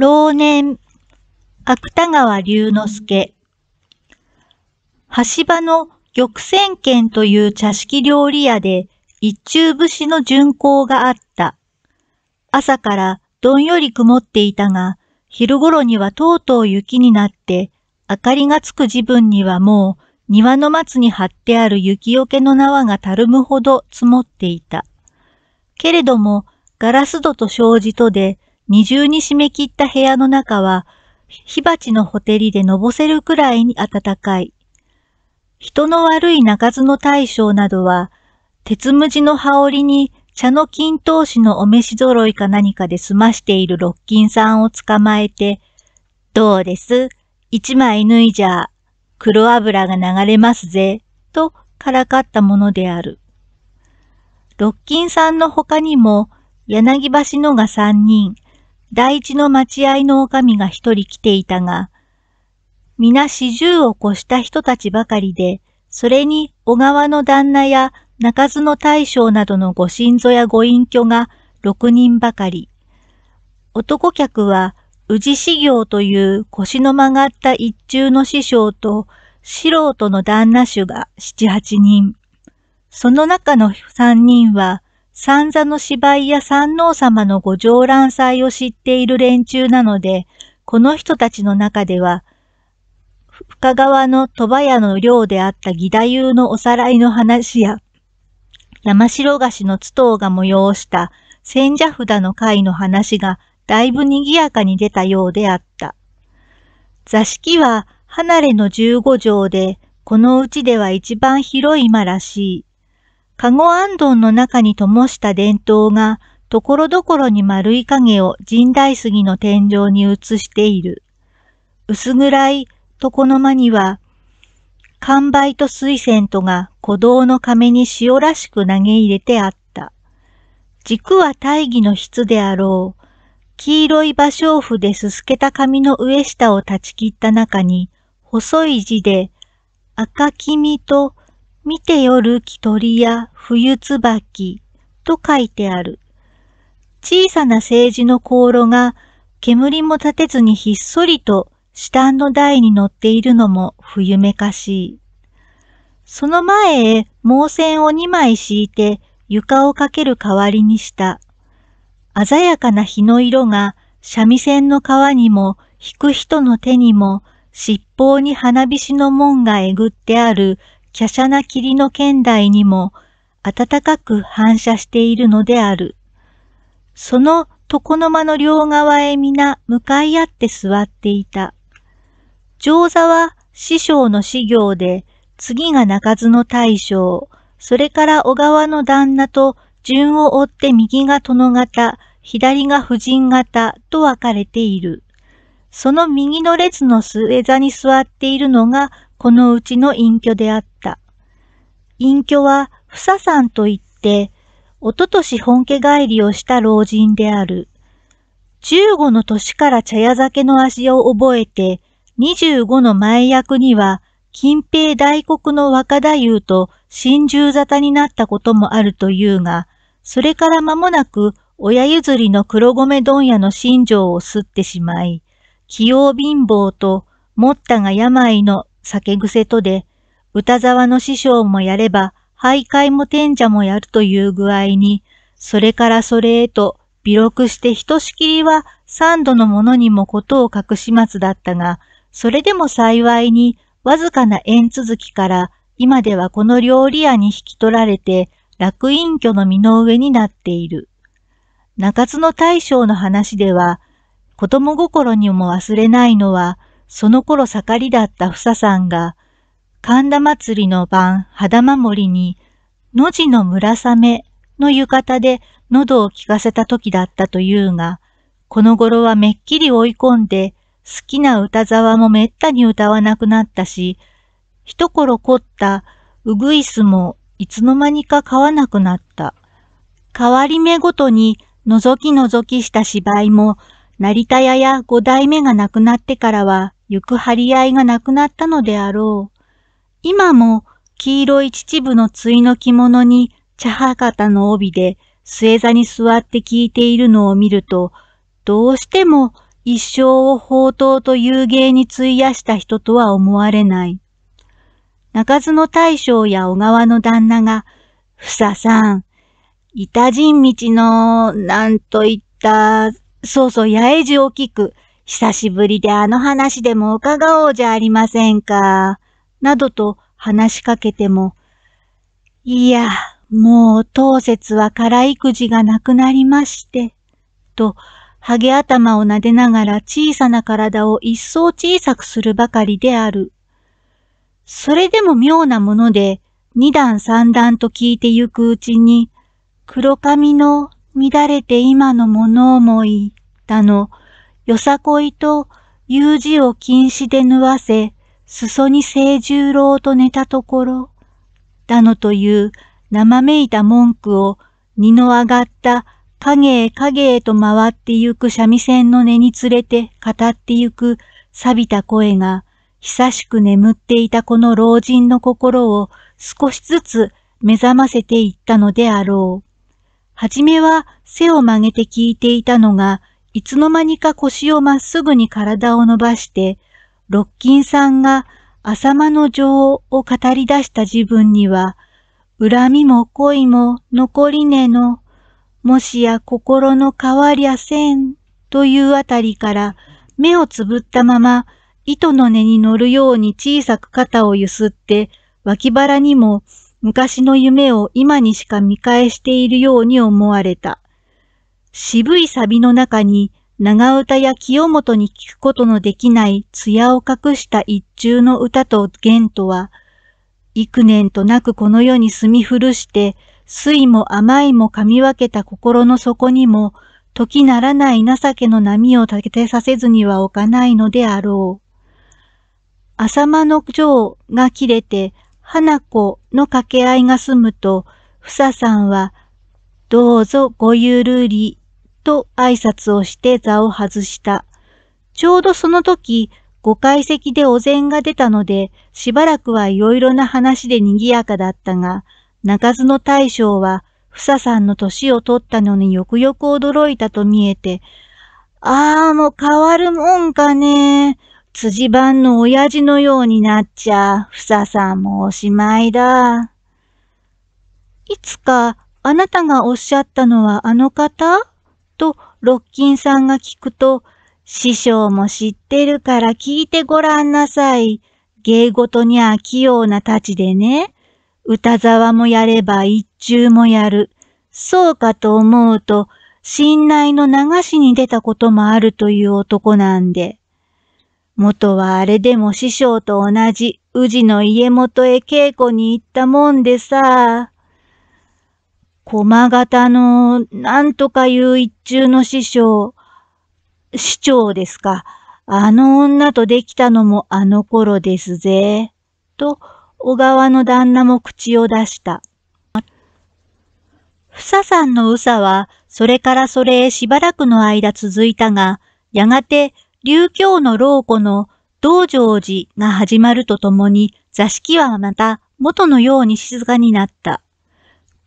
老年、芥川龍之介。橋場の玉泉軒という茶式料理屋で一中節の巡行があった。朝からどんより曇っていたが、昼頃にはとうとう雪になって、明かりがつく自分にはもう庭の松に張ってある雪よけの縄がたるむほど積もっていた。けれども、ガラス戸と障子とで二重に締め切った部屋の中は、火鉢のほてりでのぼせるくらいに暖かい。人の悪い中津の大将などは、鉄無地の羽織に茶の金刀子のお召し揃いか何かで済ましている六金さんを捕まえて、どうです一枚脱いじゃ、黒油が流れますぜ、とからかったものである。六金さんの他にも、柳橋のが三人、第一の待合の女将が一人来ていたが、皆四十を越した人たちばかりで、それに小川の旦那や中津の大将などのご親祖やご隠居が六人ばかり。男客は宇治修行という腰の曲がった一中の師匠と素人の旦那主が七八人。その中の三人は三座の芝居や三王様のご上覧祭を知っている連中なので、この人たちの中では、深川の戸場屋の寮であった義太夫のおさらいの話や、山城菓子の津藤が催した千社札の会の話がだいぶ賑やかに出たようであった。座敷は離れの十五畳で、このうちでは一番広い間らしい。カゴドンの中に灯した伝統が、ところどころに丸い影を神代杉の天井に映している。薄暗い床の間には、完売と水仙とが鼓動の亀に塩らしく投げ入れてあった。軸は大義の筆であろう。黄色い芭蕉布ですすけた紙の上下を断ち切った中に、細い字で、赤君と見てよる木鳥や冬椿と書いてある。小さな政治の香炉が煙も立てずにひっそりと下の台に乗っているのも冬めかしい。その前へ毛線を2枚敷いて床をかける代わりにした。鮮やかな日の色が三味線の皮にも引く人の手にも七方に花火師の門がえぐってある華奢な霧の圏内にも暖かく反射しているのである。その床の間の両側へ皆向かい合って座っていた。上座は師匠の師行で、次が中津の大将、それから小川の旦那と順を追って右が殿方、左が婦人方と分かれている。その右の列の末座に座っているのがこのうちの隠居であった。隠居は、ふささんといって、おととし本家帰りをした老人である。15の年から茶屋酒の味を覚えて、25の前役には、近平大国の若太夫と新十沙汰になったこともあるというが、それから間もなく親譲りの黒米問屋の新庄を吸ってしまい、器用貧乏と、もったが病の酒癖とで、歌沢の師匠もやれば、徘徊も天者もやるという具合に、それからそれへと、微録してひとしきりは三度のものにもことを隠し松だったが、それでも幸いに、わずかな縁続きから、今ではこの料理屋に引き取られて、楽隠居の身の上になっている。中津の大将の話では、子供心にも忘れないのは、その頃盛りだった房さんが、神田祭りの晩、肌守りに、野地の村雨の浴衣で喉を聞かせた時だったというが、この頃はめっきり追い込んで、好きな歌沢もめったに歌わなくなったし、一頃凝ったうぐいすもいつの間にか買わなくなった。変わり目ごとに覗き覗きした芝居も、成田屋や五代目が亡くなってからは、行く張り合いがなくなったのであろう。今も黄色い秩父の対の着物に茶博多の帯で末座に座って聞いているのを見ると、どうしても一生を宝刀と遊芸に費やした人とは思われない。中津の大将や小川の旦那が、ふささん、板人道の、なんといった、そうそう、八重寺を聞く、久しぶりであの話でも伺おうじゃありませんか、などと話しかけても、いや、もう当節は辛いくじがなくなりまして、と、ハゲ頭を撫でながら小さな体を一層小さくするばかりである。それでも妙なもので、二段三段と聞いてゆくうちに、黒髪の乱れて今の物思いだの、よさこいと U う字を禁止で縫わせ、裾に清十郎と寝たところ、だのという生めいた文句を二の上がった影へ影へと回ってゆく三味線の根につれて語ってゆく錆びた声が、久しく眠っていたこの老人の心を少しずつ目覚ませていったのであろう。はじめは背を曲げて聞いていたのが、いつの間にか腰をまっすぐに体を伸ばして、ロッキンさんが浅間の情を語り出した自分には、恨みも恋も残りねの、もしや心の変わりゃせんというあたりから目をつぶったまま糸の根に乗るように小さく肩をゆすって脇腹にも昔の夢を今にしか見返しているように思われた。渋いサビの中に長唄や清元に聞くことのできない艶を隠した一中の歌と弦とは、幾年となくこの世に住み古して、酸いも甘いも噛み分けた心の底にも、時ならない情けの波を立てさせずには置かないのであろう。浅間の情が切れて、花子の掛け合いが済むと、ふささんは、どうぞごゆるりと挨拶をして座を外した。ちょうどその時、ご解析でお膳が出たので、しばらくはいろいろな話で賑やかだったが、中津の大将は、ふささんの年を取ったのによくよく驚いたと見えて、ああ、もう変わるもんかね。辻番の親父のようになっちゃ、ふささんもおしまいだ。いつか、あなたがおっしゃったのはあの方とロッキンさんが聞くと、師匠も知ってるから聞いてごらんなさい。芸事にき器用なたちでね。歌沢もやれば一中もやる。そうかと思うと、信頼の流しに出たこともあるという男なんで。元はあれでも師匠と同じ宇治の家元へ稽古に行ったもんでさ。駒形のなんとかいう一中の師匠、市長ですか。あの女とできたのもあの頃ですぜ。と、小川の旦那も口を出した。房さんのうさは、それからそれへしばらくの間続いたが、やがて、流教の老子の道成寺が始まるとともに、座敷はまた元のように静かになった。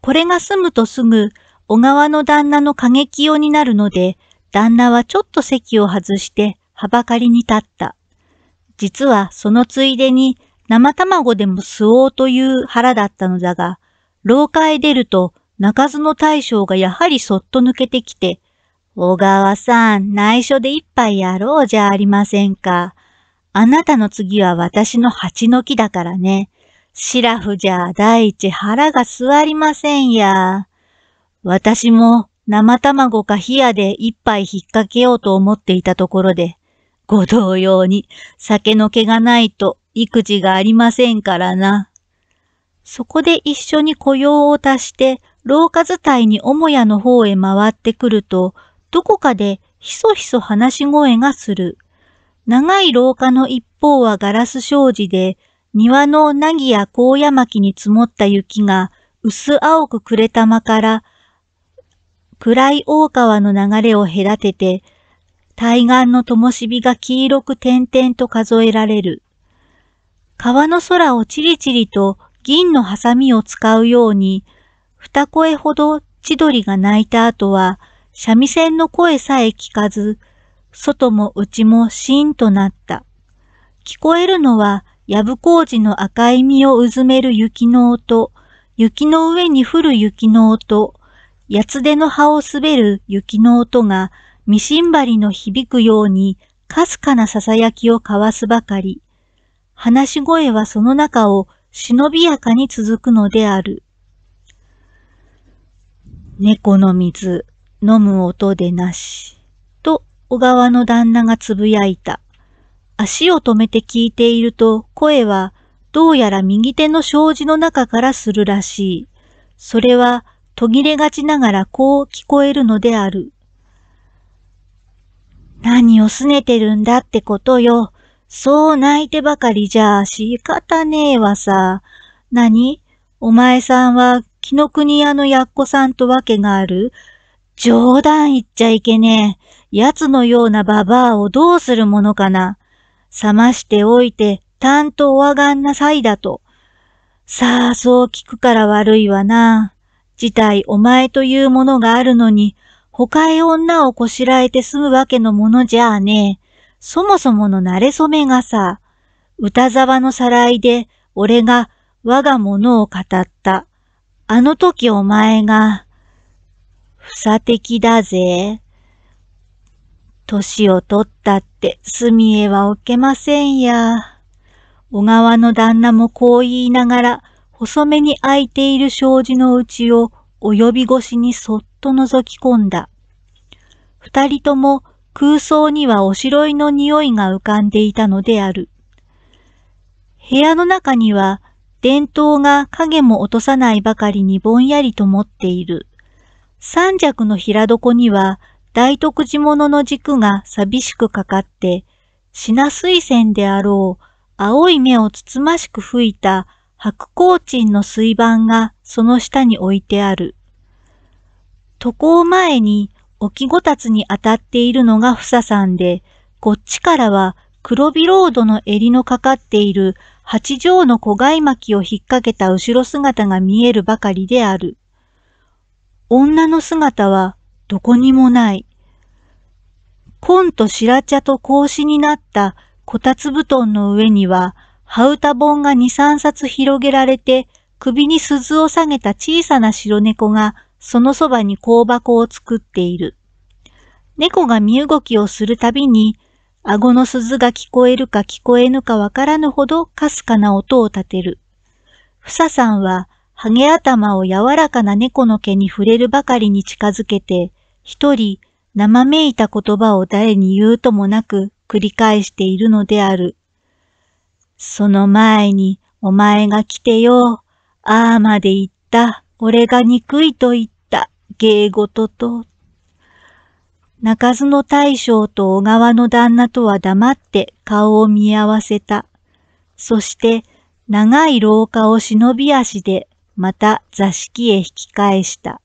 これが済むとすぐ、小川の旦那の過激用になるので、旦那はちょっと席を外して、はばかりに立った。実はそのついでに、生卵でも吸おうという腹だったのだが、廊下へ出ると、泣かずの大将がやはりそっと抜けてきて、小川さん、内緒で一杯やろうじゃありませんか。あなたの次は私の蜂の木だからね。シラフじゃ第一腹が座りませんや。私も生卵か冷やで一杯引っ掛けようと思っていたところで、ご同様に酒の気がないと育児がありませんからな。そこで一緒に雇用を足して、廊下伝いに母屋の方へ回ってくると、どこかでひそひそ話し声がする。長い廊下の一方はガラス障子で、庭のなぎや高野巻に積もった雪が薄青く暮れたまから暗い大川の流れを隔てて、対岸の灯火が黄色く点々と数えられる。川の空をちりちりと銀のハサミを使うように、二声ほど千鳥が鳴いた後は、三味線の声さえ聞かず、外も内もシーンとなった。聞こえるのはやぶこうじの赤い実をうずめる雪の音、雪の上に降る雪の音、八つでの葉を滑る雪の音が、ミシンバリの響くように、かすかなささやきを交わすばかり。話し声はその中を忍びやかに続くのである。猫の水、飲む音でなし。と、小川の旦那がつぶやいた。足を止めて聞いていると声はどうやら右手の障子の中からするらしい。それは途切れがちながらこう聞こえるのである。何をすねてるんだってことよ。そう泣いてばかりじゃ仕方ねえわさ。何お前さんは木の国屋のやっこさんとわけがある冗談言っちゃいけねえ。奴のようなババアをどうするものかな。冷ましておいて、たんとおあがんなさいだと。さあ、そう聞くから悪いわな。事態お前というものがあるのに、他へ女をこしらえて済むわけのものじゃあね。そもそもの慣れそめがさ、歌沢のさらいで、俺が我が物を語った。あの時お前が、不佐的だぜ。年を取ったって隅へは置けませんや。小川の旦那もこう言いながら、細めに開いている障子のうちを及び越しにそっと覗き込んだ。二人とも空想にはおしろいの匂いが浮かんでいたのである。部屋の中には電灯が影も落とさないばかりにぼんやりと持っている。三尺の平床には大徳寺物の軸が寂しくかかって、品水仙であろう青い目をつつましく吹いた白光鎮の水盤がその下に置いてある。渡航前に沖ごたつに当たっているのがふささんで、こっちからは黒ビロードの襟のかかっている八畳の飼い巻を引っ掛けた後ろ姿が見えるばかりである。女の姿はどこにもない。紺と白茶と格子になったこたつ布団の上には、羽歌本が2、3冊広げられて、首に鈴を下げた小さな白猫が、そのそばに香箱を作っている。猫が身動きをするたびに、顎の鈴が聞こえるか聞こえぬかわからぬほどかすかな音を立てる。ふささんは、ハゲ頭を柔らかな猫の毛に触れるばかりに近づけて、一人、生めいた言葉を誰に言うともなく繰り返しているのである。その前に、お前が来てよ、ああまで言った、俺が憎いと言った、芸事と。中ずの大将と小川の旦那とは黙って顔を見合わせた。そして、長い廊下を忍び足で、また座敷へ引き返した。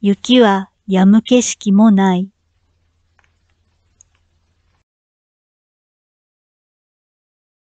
雪はやむ景色もない。